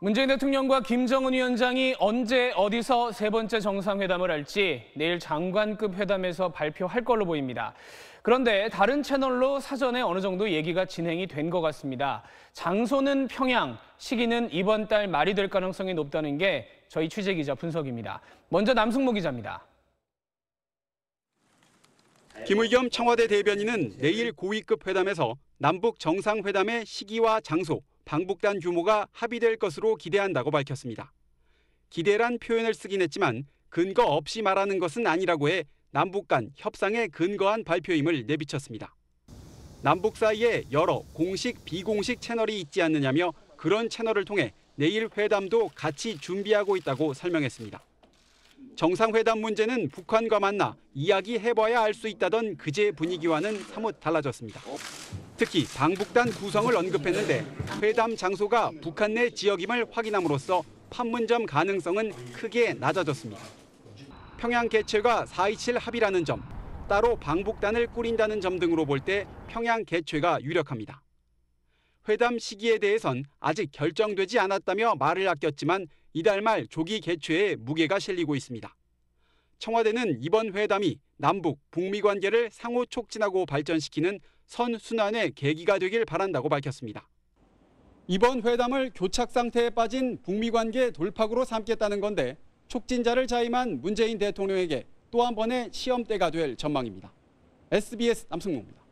문재인 대통령과 김정은 위원장이 언제 어디서 세 번째 정상회담을 할지 내일 장관급 회담에서 발표할 걸로 보입니다. 그런데 다른 채널로 사전에 어느 정도 얘기가 진행이 된 것 같습니다. 장소는 평양, 시기는 이번 달 말이 될 가능성이 높다는 게 저희 취재 기자 분석입니다. 먼저 남승모 기자입니다. 김의겸 청와대 대변인은 내일 고위급 회담에서 남북 정상회담의 시기와 장소, 방북단 규모가 합의될 것으로 기대한다고 밝혔습니다. 기대란 표현을 쓰긴 했지만 근거 없이 말하는 것은 아니라고 해 남북 간 협상에 근거한 발표임을 내비쳤습니다. 남북 사이에 여러 공식 비공식 채널이 있지 않느냐며 그런 채널을 통해 내일 회담도 같이 준비하고 있다고 설명했습니다. 정상회담 문제는 북한과 만나 이야기해봐야 알 수 있다던 그제 분위기와는 사뭇 달라졌습니다. 특히 방북단 구성을 언급했는데 회담 장소가 북한 내 지역임을 확인함으로써 판문점 가능성은 크게 낮아졌습니다. 평양 개최가 4.27 합의라는 점, 따로 방북단을 꾸린다는 점 등으로 볼 때 평양 개최가 유력합니다. 회담 시기에 대해선 아직 결정되지 않았다며 말을 아꼈지만 이달 말 조기 개최에 무게가 실리고 있습니다. 청와대는 이번 회담이 남북, 북미 관계를 상호 촉진하고 발전시키는 선순환의 계기가 되길 바란다고 밝혔습니다. 이번 회담을 교착 상태에 빠진 북미 관계 돌파구로 삼겠다는 건데 촉진자를 자임한 문재인 대통령에게 또 한 번의 시험대가 될 전망입니다. SBS 남승모입니다.